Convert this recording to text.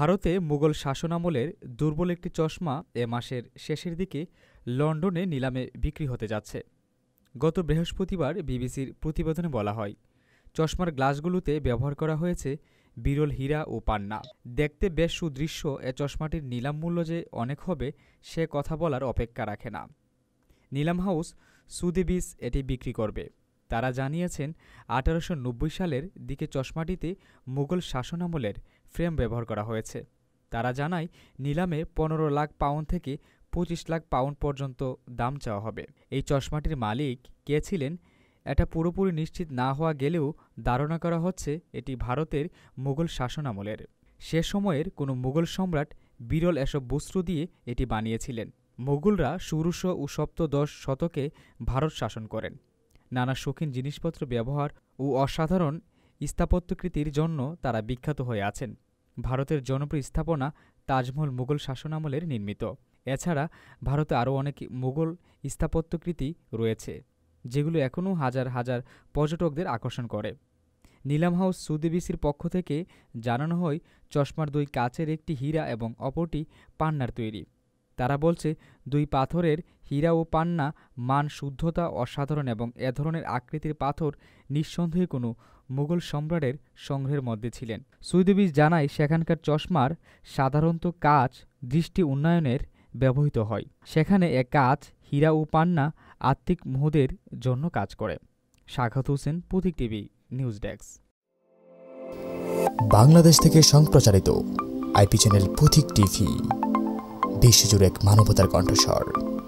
ভারতে মুঘল শাসনামলের দুর্বল একটি চশমা এ মাসের শেষের দিকে লন্ডনে নিলামে বিক্রি হতে যাচ্ছে গত বৃহস্পতিবার বিবিসির প্রতিবেদনে বলা হয় চশমার গ্লাসগুলোতে ব্যবহার করা হয়েছে বিরল হীরা ও পান্না দেখতে বেশ সুদৃশ্য এ চশমাটির নিলাম মূল্য যে অনেক হবে সে কথা বলার অপেক্ষা রাখে না নিলাম হাউস সুদেবিস এটি বিক্রি করবে তারা জানিয়েছেন আঠারোশো সালের দিকে চশমাটিতে মুঘল শাসনামলের ফ্রেম ব্যবহার করা হয়েছে তারা জানায় নিলামে পনেরো লাখ পাউন্ড থেকে পঁচিশ লাখ পাউন্ড পর্যন্ত দাম চাওয়া হবে এই চশমাটির মালিক কে ছিলেন এটা পুরোপুরি নিশ্চিত না হওয়া গেলেও ধারণা করা হচ্ছে এটি ভারতের মুঘল শাসন আমলের সে সময়ের কোনো মুঘল সম্রাট বিরল এসব বস্ত্র দিয়ে এটি বানিয়েছিলেন মুঘলরা ষোড়শ ও সপ্তদশ শতকে ভারত শাসন করেন নানা শৌখিন জিনিসপত্র ব্যবহার ও অসাধারণ স্থাপত্যকৃতির জন্য তারা বিখ্যাত হয়ে আছেন ভারতের জনপ্রিয় স্থাপনা তাজমহল মুঘল শাসনামলের নির্মিত এছাড়া ভারতে আরও অনেক মুঘল স্থাপত্যকৃতি রয়েছে যেগুলো এখনও হাজার হাজার পর্যটকদের আকর্ষণ করে নিলাম হাউস সুদেবিসির পক্ষ থেকে জানানো হয় চশমার দুই কাচের একটি হীরা এবং অপরটি পান্নার তৈরি তারা বলছে দুই পাথরের হীরা ও পান্না মান শুদ্ধতা অসাধারণ এবং এ ধরনের আকৃতির পাথর নিঃসন্দেহে কোনো মুঘল সম্রাটের সংগ্রহের মধ্যে ছিলেন সুইদবিজ জানায় সেখানকার চশমার সাধারণত কাজ দৃষ্টি উন্নয়নের ব্যবহৃত হয় সেখানে এ কাজ হীরা ও পান্না আত্মিক মোহদের জন্য কাজ করে শাখাত হোসেন পুথিক টিভি নিউজ ডেস্ক বাংলাদেশ থেকে সম্প্রচারিত আইপি চ্যানেল পুথিক টিভি বিশ্বজুড়ে এক মানবতার কণ্ঠস্বর